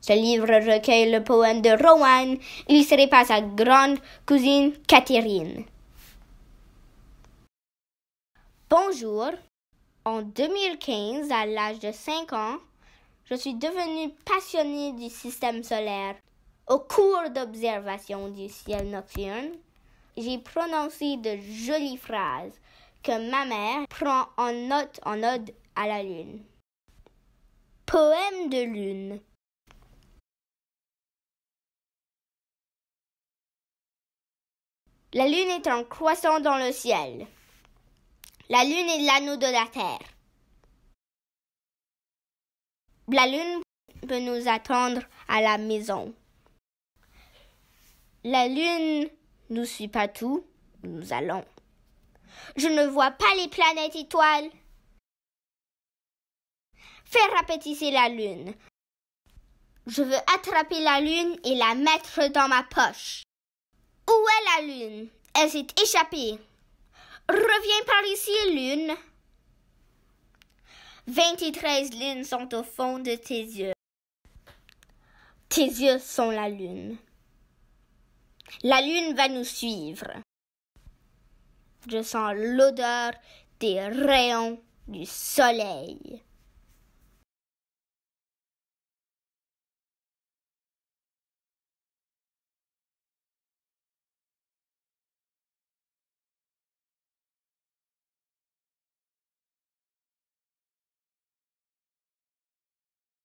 Ce livre recueille le poème de Rowan, illustré par sa grande cousine Catherine. Bonjour. En 2015, à l'âge de 5 ans, je suis devenue passionnée du système solaire. Au cours d'observation du ciel nocturne, j'ai prononcé de jolies phrases que ma mère prend en note en ode à la lune. Poème de lune. La Lune est un croissant dans le ciel. La Lune est l'anneau de la Terre. La Lune peut nous attendre à la maison. La Lune nous suit pas tout. nous allons. Je ne vois pas les planètes étoiles. Fais appétisser la Lune. Je veux attraper la Lune et la mettre dans ma poche. Où est la lune Elle s'est échappée. Reviens par ici, lune. Vingt-et-treize lunes sont au fond de tes yeux. Tes yeux sont la lune. La lune va nous suivre. Je sens l'odeur des rayons du soleil.